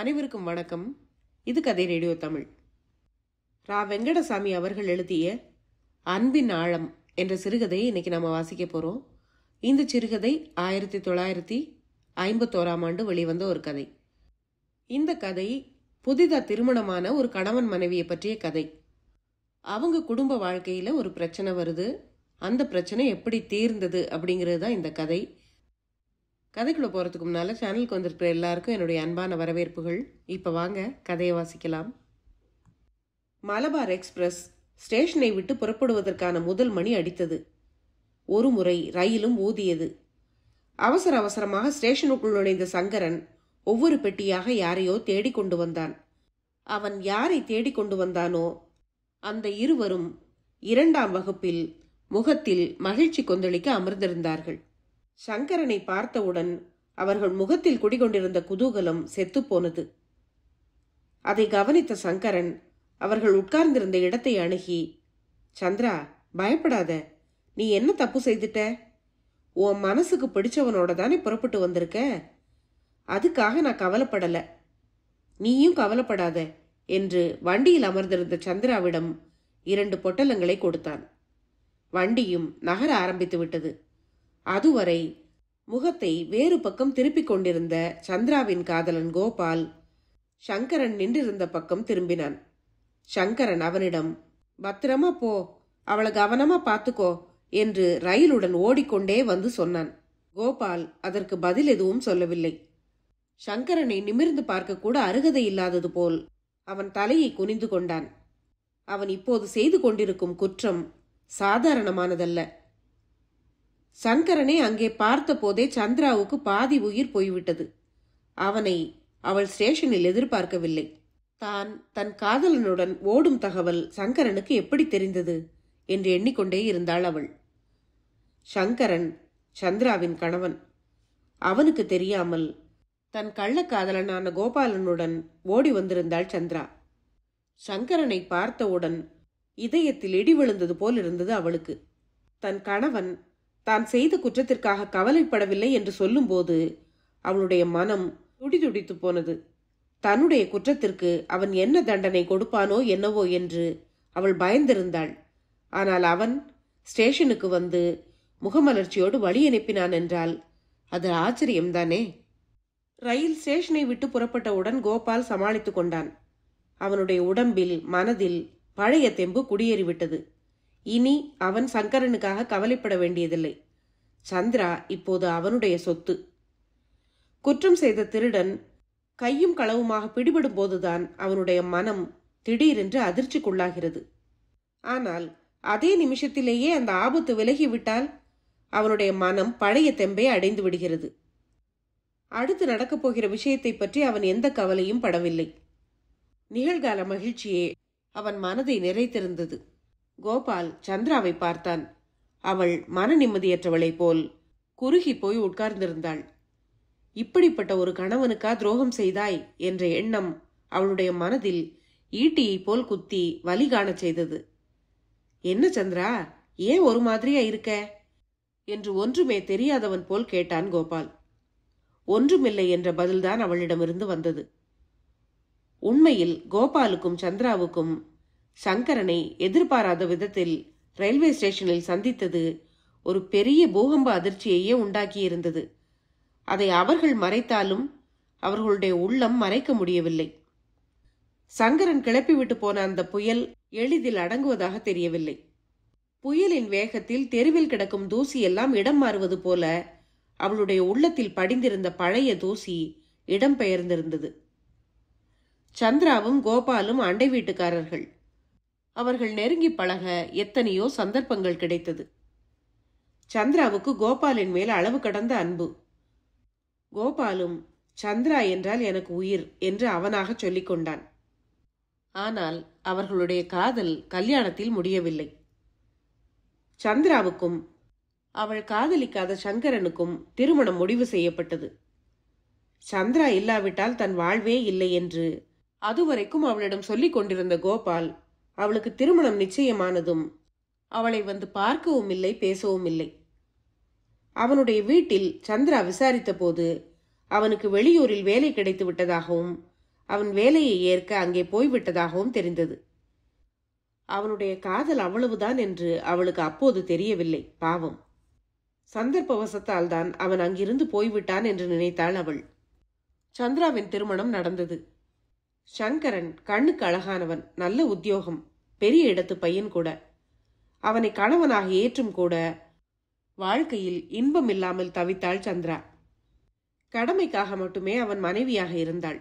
அனைவருக்கும் வணக்கம் இது கதை ரேடியோ தமிழ் ரா வெங்கடசாமி அவர்கள் எழுதிய அன்பின் ஆழம் என்ற சிறுகதையை இன்னைக்கு நம்ம வாசிக்க போகிறோம் இந்த சிறுகதை ஆயிரத்தி தொள்ளாயிரத்தி ஐம்பத்தோராம் ஆண்டு வெளிவந்த ஒரு கதை இந்த கதை புதிதா திருமணமான ஒரு கணவன் மனைவியை பற்றிய கதை அவங்க குடும்ப வாழ்க்கையில் ஒரு பிரச்சனை வருது அந்த பிரச்சனை எப்படி தீர்ந்தது அப்படிங்கிறது தான் இந்த கதை கதைக்குள்ளே போகிறதுக்கு முன்னால் சேனலுக்கு வந்திருக்கிற எல்லாருக்கும் என்னுடைய அன்பான வரவேற்புகள் இப்போ வாங்க கதையை வாசிக்கலாம் மலபார் எக்ஸ்பிரஸ் ஸ்டேஷனை விட்டு புறப்படுவதற்கான முதல் மணி அடித்தது ஒரு முறை ரயிலும் ஊதியது அவசர அவசரமாக ஸ்டேஷனுக்குள் நுழைந்த சங்கரன் ஒவ்வொரு பெட்டியாக யாரையோ தேடிக் கொண்டு வந்தான் அவன் யாரை தேடிக் கொண்டு வந்தானோ அந்த இருவரும் இரண்டாம் வகுப்பில் முகத்தில் மகிழ்ச்சி கொந்தளிக்க அமர்ந்திருந்தார்கள் சங்கரனை பார்த்தவுடன் அவர்கள் முகத்தில் குடிகொண்டிருந்த குதூகலம் செத்துப்போனது அதை கவனித்த சங்கரன் அவர்கள் உட்கார்ந்திருந்த இடத்தை அணுகி சந்திரா பயப்படாத நீ என்ன தப்பு செய்துட்ட உன் மனசுக்கு பிடிச்சவனோட தானே புறப்பட்டு வந்திருக்க அதுக்காக நான் கவலைப்படல நீயும் கவலைப்படாத என்று வண்டியில் அமர்ந்திருந்த சந்திராவிடம் இரண்டு பொட்டலங்களை கொடுத்தான் வண்டியும் நகர ஆரம்பித்து விட்டது அதுவரை முகத்தை வேறு பக்கம் திருப்பிக் கொண்டிருந்த சந்திராவின் காதலன் கோபால் சங்கரன் நின்றிருந்த பக்கம் திரும்பினான் சங்கரன் அவனிடம் பத்திரமா போ அவளை கவனமா பார்த்துக்கோ என்று ரயிலுடன் ஓடிக்கொண்டே வந்து சொன்னான் கோபால் அதற்கு பதில் எதுவும் சொல்லவில்லை சங்கரனை நிமிர்ந்து பார்க்க கூட அருகதை இல்லாதது போல் அவன் தலையை குனிந்து கொண்டான் அவன் இப்போது செய்து கொண்டிருக்கும் குற்றம் சாதாரணமானதல்ல சங்கரனை அங்கே பார்த்தபோதே சந்திராவுக்கு பாதி உயிர் போய்விட்டது அவனை அவள் ஸ்டேஷனில் எதிர்பார்க்கவில்லை தான் தன் காதலனுடன் ஓடும் தகவல் சங்கரனுக்கு எப்படி தெரிந்தது என்று எண்ணிக்கொண்டே இருந்தாள் அவள் சங்கரன் சந்திராவின் கணவன் அவனுக்கு தெரியாமல் தன் கள்ளக்காதலனான கோபாலனுடன் ஓடி வந்திருந்தாள் சந்திரா சங்கரனை பார்த்தவுடன் இதயத்தில் இடி விழுந்தது போல் இருந்தது அவளுக்கு தன் கணவன் தான் செய்த குற்றத்திற்காக கவலைப்படவில்லை என்று சொல்லும்போது அவளுடைய மனம் துடிதுடித்து போனது தன்னுடைய குற்றத்திற்கு அவன் என்ன தண்டனை கொடுப்பானோ என்னவோ என்று அவள் பயந்திருந்தாள் ஆனால் அவன் ஸ்டேஷனுக்கு வந்து முகமலர்ச்சியோடு வழி அனுப்பினான் என்றால் அது ஆச்சரியம்தானே ரயில் ஸ்டேஷனை விட்டு புறப்பட்டவுடன் கோபால் சமாளித்துக் கொண்டான் அவனுடைய உடம்பில் மனதில் பழைய தெம்பு குடியேறிவிட்டது இனி அவன் சங்கரனுக்காக கவலைப்பட வேண்டியதில்லை சந்திரா இப்போது அவனுடைய சொத்து குற்றம் செய்த திருடன் கையும் களவுமாக பிடிபடும் போதுதான் அவனுடைய மனம் திடீரென்று அதிர்ச்சிக்குள்ளாகிறது ஆனால் அதே நிமிஷத்திலேயே அந்த ஆபத்து விலகிவிட்டால் அவனுடைய மனம் பழைய தெம்பை அடைந்து விடுகிறது அடுத்து நடக்கப் போகிற விஷயத்தை பற்றி அவன் எந்த கவலையும் படவில்லை நிகழ்கால மகிழ்ச்சியே அவன் மனதை நிறைத்திருந்தது கோபால் சந்திராவை பார்த்தான் அவள் மன நிம்மதியற்றவளை போல் குறுகி போய் உட்கார்ந்திருந்தாள் இப்படிப்பட்ட ஒரு கணவனுக்கா துரோகம் செய்தாய் என்ற எண்ணம் அவளுடைய மனதில் ஈட்டியை போல் குத்தி வலி காணச் செய்தது என்ன சந்திரா ஏன் ஒரு மாதிரியா இருக்க என்று ஒன்றுமே தெரியாதவன் போல் கேட்டான் கோபால் ஒன்றுமில்லை என்ற பதில்தான் அவளிடமிருந்து வந்தது உண்மையில் கோபாலுக்கும் சந்திராவுக்கும் சங்கரனை எதிர்பாராத விதத்தில் ரயில்வே ஸ்டேஷனில் சந்தித்தது ஒரு பெரிய பூகம்ப அதிர்ச்சியையே உண்டாக்கியிருந்தது அதை அவர்கள் மறைத்தாலும் அவர்களுடைய உள்ளம் மறைக்க முடியவில்லை சங்கரன் கிளப்பிவிட்டு போன அந்த புயல் எளிதில் அடங்குவதாக தெரியவில்லை புயலின் வேகத்தில் தெருவில் கிடக்கும் தூசி எல்லாம் இடம் மாறுவது போல அவளுடைய உள்ளத்தில் படிந்திருந்த பழைய தூசி இடம்பெயர்ந்திருந்தது சந்திராவும் கோபாலும் அண்டை வீட்டுக்காரர்கள் அவர்கள் நெருங்கி பழக எத்தனையோ சந்தர்ப்பங்கள் கிடைத்தது சந்திராவுக்கு கோபாலின் மேல் அளவு கடந்த அன்பு கோபாலும் சந்திரா என்றால் எனக்கு உயிர் என்று அவனாக சொல்லிக் கொண்டான் ஆனால் அவர்களுடைய காதல் கல்யாணத்தில் முடியவில்லை சந்திராவுக்கும் அவள் காதலிக்காத சங்கரனுக்கும் திருமணம் முடிவு செய்யப்பட்டது சந்திரா இல்லாவிட்டால் தன் வாழ்வே இல்லை என்று அதுவரைக்கும் அவளிடம் சொல்லிக் கொண்டிருந்த கோபால் அவளுக்கு திருமணம் நிச்சயமானதும் அவளை வந்து பார்க்கவும் இல்லை பேசவும் இல்லை அவனுடைய வீட்டில் சந்திரா விசாரித்த போது அவனுக்கு வெளியூரில் வேலை கிடைத்து விட்டதாகவும் அவன் வேலையை ஏற்க அங்கே போய்விட்டதாகவும் தெரிந்தது அவனுடைய காதல் அவ்வளவுதான் என்று அவளுக்கு அப்போது தெரியவில்லை பாவம் சந்தர்ப்பவசத்தால் தான் அவன் அங்கிருந்து போய்விட்டான் என்று நினைத்தாள் அவள் சந்திராவின் திருமணம் நடந்தது சங்கரன் கண்ணுக்கு அழகானவன் நல்ல உத்தியோகம் பெரிய இடத்து பையன் கூட அவனை கணவனாக ஏற்றும் கூட வாழ்க்கையில் இன்பம் இல்லாமல் தவித்தாள் சந்திரா கடமைக்காக மட்டுமே அவன் மனைவியாக இருந்தாள்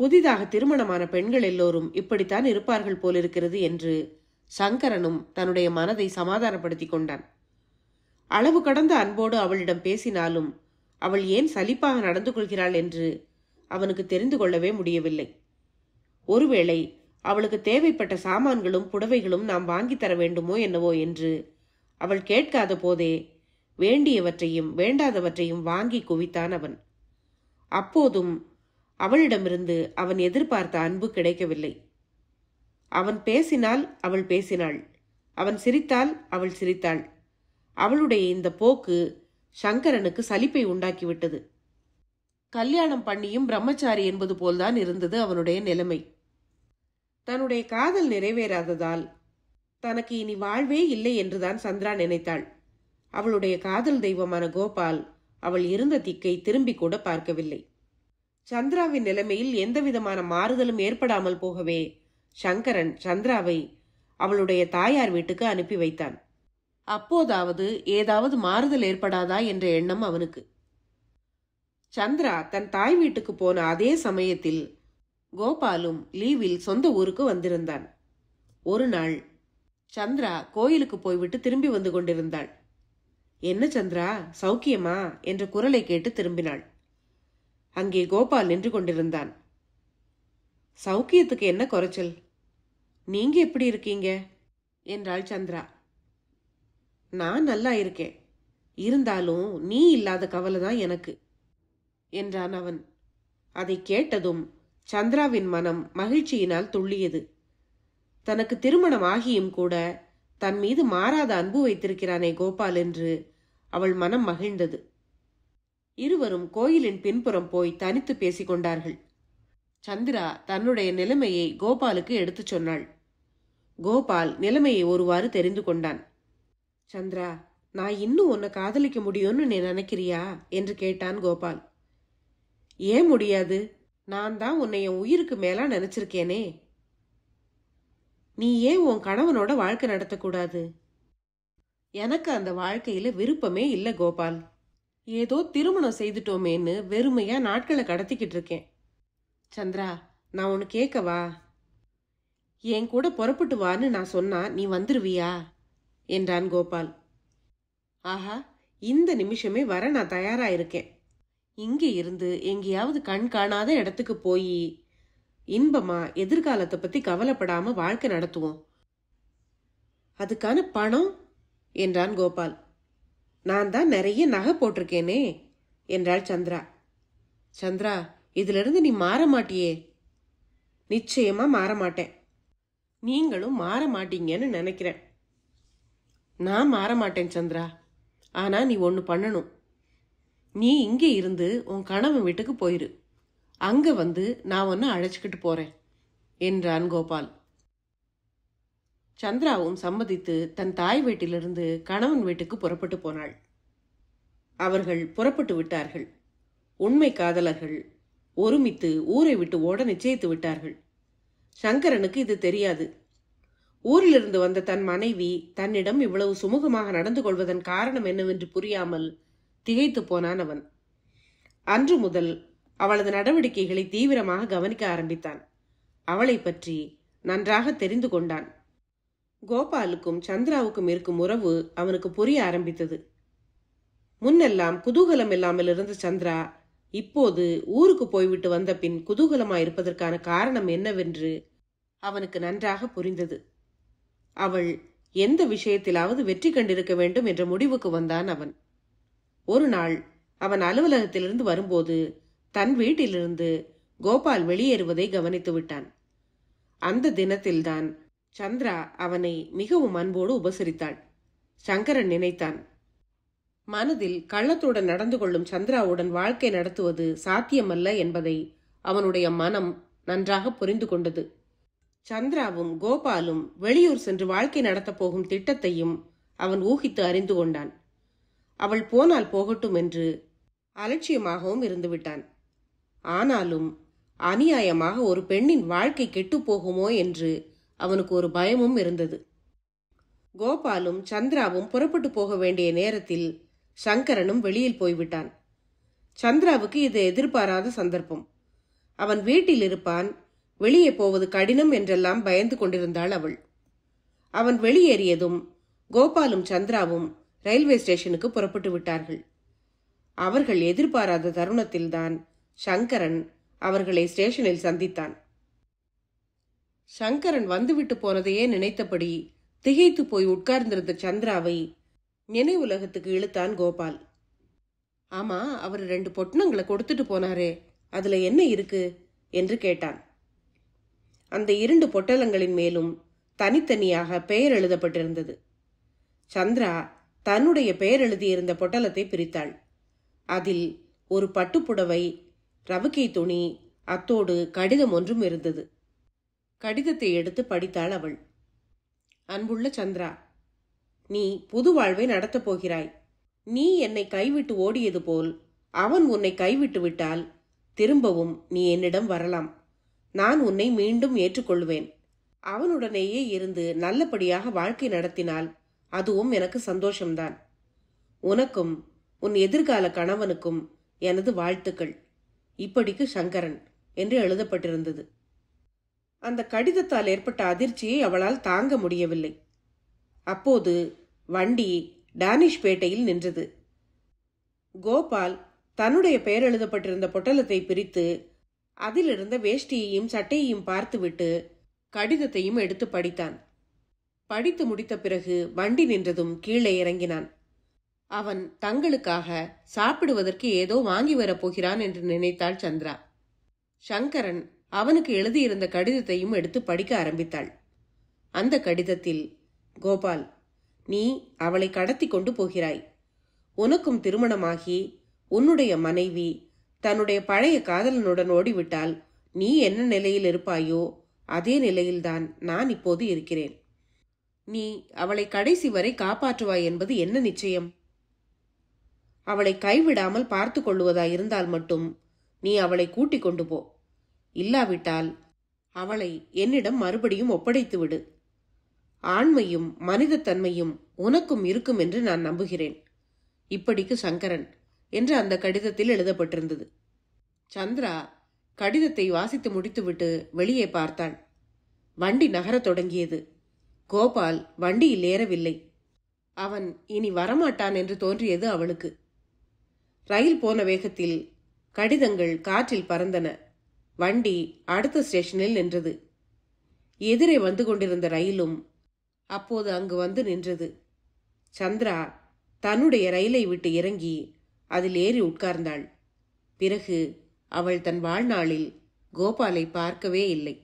புதிதாக திருமணமான பெண்கள் எல்லோரும் இப்படித்தான் இருப்பார்கள் போலிருக்கிறது என்று சங்கரனும் தன்னுடைய மனதை சமாதானப்படுத்தி கொண்டான் அளவு கடந்த அன்போடு அவளிடம் பேசினாலும் அவள் ஏன் சலிப்பாக நடந்து கொள்கிறாள் என்று அவனுக்கு தெரிந்து கொள்ளவே முடியவில்லை ஒருவேளை அவளுக்கு தேவைப்பட்ட சாமான்களும் புடவைகளும் நாம் வாங்கி தர வேண்டுமோ என்னவோ என்று அவள் கேட்காத போதே வேண்டியவற்றையும் வேண்டாதவற்றையும் வாங்கி குவித்தான் அவன் அப்போதும் அவளிடமிருந்து அவன் எதிர்பார்த்த அன்பு கிடைக்கவில்லை அவன் பேசினால் அவள் பேசினாள் அவன் சிரித்தால் அவள் சிரித்தாள் அவளுடைய இந்த போக்கு சங்கரனுக்கு சலிப்பை உண்டாக்கிவிட்டது கல்யாணம் பண்ணியும் பிரம்மச்சாரி என்பது போல்தான் இருந்தது அவனுடைய நிலைமை தன்னுடைய காதல் நிறைவேறாததால் தனக்கு இனி வாழ்வே இல்லை என்றுதான் சந்திரா நினைத்தாள் அவளுடைய காதல் தெய்வமான கோபால் அவள் இருந்த திக்கை திரும்பி கூட பார்க்கவில்லை சந்திராவின் நிலைமையில் எந்தவிதமான மாறுதலும் ஏற்படாமல் போகவே சங்கரன் சந்திராவை அவளுடைய தாயார் வீட்டுக்கு அனுப்பி வைத்தான் அப்போதாவது ஏதாவது மாறுதல் ஏற்படாதா என்ற எண்ணம் அவனுக்கு சந்திரா தன் தாய் வீட்டுக்கு போன அதே சமயத்தில் கோபாலும் லீவில் சொந்த ஊருக்கு வந்திருந்தான் ஒரு நாள் சந்திரா கோயிலுக்கு போய்விட்டு திரும்பி வந்து கொண்டிருந்தாள் என்ன சந்திரா சௌக்கியமா என்ற குரலை கேட்டு திரும்பினாள் அங்கே கோபால் நின்று கொண்டிருந்தான் சௌக்கியத்துக்கு என்ன குறைச்சல் நீங்க எப்படி இருக்கீங்க என்றாள் சந்திரா நான் நல்லா இருக்கேன் இருந்தாலும் நீ இல்லாத கவலை தான் எனக்கு என்றான் அவன் அதை கேட்டதும் சந்திராவின் மனம் மகிழ்ச்சியினால் துள்ளியது தனக்கு திருமணம் ஆகியும் கூட தன் மீது மாறாத அன்பு வைத்திருக்கிறானே கோபால் என்று அவள் மனம் மகிழ்ந்தது இருவரும் கோயிலின் பின்புறம் போய் தனித்து கொண்டார்கள் சந்திரா தன்னுடைய நிலைமையை கோபாலுக்கு எடுத்துச் சொன்னாள் கோபால் நிலைமையை ஒருவாறு தெரிந்து கொண்டான் சந்திரா நான் இன்னும் உன்னை காதலிக்க முடியும்னு நீ நினைக்கிறியா என்று கேட்டான் கோபால் ஏன் முடியாது நான் தான் உன்னை என் உயிருக்கு மேலா நினைச்சிருக்கேனே நீ ஏன் உன் கணவனோட வாழ்க்கை நடத்தக்கூடாது எனக்கு அந்த வாழ்க்கையில விருப்பமே இல்லை கோபால் ஏதோ திருமணம் செய்துட்டோமேன்னு வெறுமையா நாட்களை கடத்திக்கிட்டு இருக்கேன் சந்திரா நான் உன்னு கேட்கவா என் கூட புறப்பட்டு வான்னு நான் சொன்னா நீ வந்துருவியா என்றான் கோபால் ஆஹா இந்த நிமிஷமே வர நான் தயாரா இருக்கேன் இங்கே இருந்து எங்கேயாவது கண் காணாத இடத்துக்கு போய் இன்பமா எதிர்காலத்தை பத்தி கவலைப்படாம வாழ்க்கை நடத்துவோம் அதுக்கான பணம் என்றான் கோபால் நான் தான் நிறைய நகை போட்டிருக்கேனே என்றாள் சந்திரா சந்திரா இதிலிருந்து நீ மாற மாட்டியே நிச்சயமா மாற மாட்டேன் நீங்களும் மாற மாட்டீங்கன்னு நினைக்கிறேன் நான் மாற மாட்டேன் சந்திரா ஆனா நீ ஒன்று பண்ணணும் நீ இங்கே இருந்து உன் கணவன் வீட்டுக்கு போயிரு அங்கே வந்து நான் ஒன்று அழைச்சிக்கிட்டு போகிறேன் என்றான் கோபால் சந்திராவும் சம்மதித்து தன் தாய் வீட்டிலிருந்து கணவன் வீட்டுக்கு புறப்பட்டு போனாள் அவர்கள் புறப்பட்டு விட்டார்கள் உண்மை காதலர்கள் ஒருமித்து ஊரை விட்டு ஓட நிச்சயித்து விட்டார்கள் சங்கரனுக்கு இது தெரியாது ஊரிலிருந்து வந்த தன் மனைவி தன்னிடம் இவ்வளவு சுமூகமாக நடந்து கொள்வதன் காரணம் என்னவென்று புரியாமல் திகைத்து போனான் அவன் அன்று முதல் அவளது நடவடிக்கைகளை தீவிரமாக கவனிக்க ஆரம்பித்தான் அவளை பற்றி நன்றாக தெரிந்து கொண்டான் கோபாலுக்கும் சந்திராவுக்கும் இருக்கும் உறவு அவனுக்கு புரிய ஆரம்பித்தது முன்னெல்லாம் குதூகலம் இல்லாமல் இருந்த சந்திரா இப்போது ஊருக்கு போய்விட்டு வந்த பின் குதூகலமாயிருப்பதற்கான காரணம் என்னவென்று அவனுக்கு நன்றாக புரிந்தது அவள் எந்த விஷயத்திலாவது வெற்றி கண்டிருக்க வேண்டும் என்ற முடிவுக்கு வந்தான் அவன் ஒரு நாள் அவன் அலுவலகத்திலிருந்து வரும்போது தன் வீட்டிலிருந்து கோபால் வெளியேறுவதை கவனித்து விட்டான் அந்த தினத்தில்தான் சந்திரா அவனை மிகவும் அன்போடு உபசரித்தாள் சங்கரன் நினைத்தான் மனதில் கள்ளத்துடன் நடந்து கொள்ளும் சந்திராவுடன் வாழ்க்கை நடத்துவது சாத்தியமல்ல என்பதை அவனுடைய மனம் நன்றாக புரிந்து கொண்டது சந்திராவும் கோபாலும் வெளியூர் சென்று வாழ்க்கை நடத்தப் போகும் திட்டத்தையும் அவன் ஊகித்து அறிந்து கொண்டான் அவள் போனால் போகட்டும் என்று அலட்சியமாகவும் இருந்துவிட்டான் ஆனாலும் அநியாயமாக ஒரு பெண்ணின் வாழ்க்கை கெட்டுப்போகுமோ என்று அவனுக்கு ஒரு பயமும் இருந்தது கோபாலும் சந்திராவும் புறப்பட்டு போக வேண்டிய நேரத்தில் சங்கரனும் வெளியில் போய்விட்டான் சந்திராவுக்கு இது எதிர்பாராத சந்தர்ப்பம் அவன் வீட்டில் இருப்பான் வெளியே போவது கடினம் என்றெல்லாம் பயந்து கொண்டிருந்தாள் அவள் அவன் வெளியேறியதும் கோபாலும் சந்திராவும் ரயில்வே ஸ்டேஷனுக்கு புறப்பட்டு விட்டார்கள் அவர்கள் எதிர்பாராத தருணத்தில்தான் சங்கரன் அவர்களை ஸ்டேஷனில் சந்தித்தான் சங்கரன் வந்துவிட்டு போனதையே நினைத்தபடி திகைத்து போய் உட்கார்ந்திருந்த சந்திராவை நினைவுலகத்துக்கு இழுத்தான் கோபால் ஆமா அவர் ரெண்டு பொட்டணங்களை கொடுத்துட்டு போனாரே அதுல என்ன இருக்கு என்று கேட்டான் அந்த இரண்டு பொட்டலங்களின் மேலும் தனித்தனியாக பெயர் எழுதப்பட்டிருந்தது சந்திரா தன்னுடைய பெயர் எழுதியிருந்த பொட்டலத்தை பிரித்தாள் அதில் ஒரு பட்டுப்புடவை ரவுக்கை துணி அத்தோடு கடிதம் ஒன்றும் இருந்தது கடிதத்தை எடுத்து படித்தாள் அவள் அன்புள்ள சந்திரா நீ புது வாழ்வை நடத்தப் போகிறாய் நீ என்னை கைவிட்டு ஓடியது போல் அவன் உன்னை கைவிட்டு விட்டால் திரும்பவும் நீ என்னிடம் வரலாம் நான் உன்னை மீண்டும் ஏற்றுக்கொள்வேன் அவனுடனேயே இருந்து நல்லபடியாக வாழ்க்கை நடத்தினால் அதுவும் எனக்கு சந்தோஷம்தான் உனக்கும் உன் எதிர்கால கணவனுக்கும் எனது வாழ்த்துக்கள் இப்படிக்கு சங்கரன் என்று எழுதப்பட்டிருந்தது அந்த கடிதத்தால் ஏற்பட்ட அதிர்ச்சியை அவளால் தாங்க முடியவில்லை அப்போது வண்டி டானிஷ் பேட்டையில் நின்றது கோபால் தன்னுடைய பெயர் எழுதப்பட்டிருந்த பொட்டலத்தை பிரித்து அதிலிருந்த வேஷ்டியையும் சட்டையையும் பார்த்துவிட்டு கடிதத்தையும் எடுத்து படித்தான் படித்து முடித்த பிறகு வண்டி நின்றதும் கீழே இறங்கினான் அவன் தங்களுக்காக சாப்பிடுவதற்கு ஏதோ வாங்கி வரப்போகிறான் என்று நினைத்தாள் சந்திரா சங்கரன் அவனுக்கு எழுதியிருந்த கடிதத்தையும் எடுத்து படிக்க ஆரம்பித்தாள் அந்த கடிதத்தில் கோபால் நீ அவளை கடத்தி கொண்டு போகிறாய் உனக்கும் திருமணமாகி உன்னுடைய மனைவி தன்னுடைய பழைய காதலனுடன் ஓடிவிட்டால் நீ என்ன நிலையில் இருப்பாயோ அதே நிலையில்தான் நான் இப்போது இருக்கிறேன் நீ அவளை கடைசி வரை காப்பாற்றுவாய் என்பது என்ன நிச்சயம் அவளை கைவிடாமல் பார்த்து கொள்ளுவதாயிருந்தால் மட்டும் நீ அவளை கூட்டிக் கொண்டு போ இல்லாவிட்டால் அவளை என்னிடம் மறுபடியும் ஒப்படைத்து விடு ஆண்மையும் மனிதத்தன்மையும் உனக்கும் இருக்கும் என்று நான் நம்புகிறேன் இப்படிக்கு சங்கரன் என்று அந்த கடிதத்தில் எழுதப்பட்டிருந்தது சந்திரா கடிதத்தை வாசித்து முடித்துவிட்டு வெளியே பார்த்தான் வண்டி நகரத் தொடங்கியது கோபால் வண்டியில் ஏறவில்லை அவன் இனி வரமாட்டான் என்று தோன்றியது அவளுக்கு ரயில் போன வேகத்தில் கடிதங்கள் காற்றில் பறந்தன வண்டி அடுத்த ஸ்டேஷனில் நின்றது எதிரே வந்து கொண்டிருந்த ரயிலும் அப்போது அங்கு வந்து நின்றது சந்திரா தன்னுடைய ரயிலை விட்டு இறங்கி அதில் ஏறி உட்கார்ந்தாள் பிறகு அவள் தன் வாழ்நாளில் கோபாலை பார்க்கவே இல்லை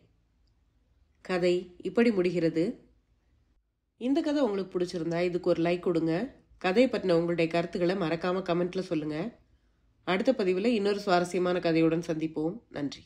கதை இப்படி முடிகிறது இந்த கதை உங்களுக்கு பிடிச்சிருந்தா இதுக்கு ஒரு லைக் கொடுங்க கதையை பற்றின உங்களுடைய கருத்துக்களை மறக்காமல் கமெண்ட்டில் சொல்லுங்கள் அடுத்த பதிவில் இன்னொரு சுவாரஸ்யமான கதையுடன் சந்திப்போம் நன்றி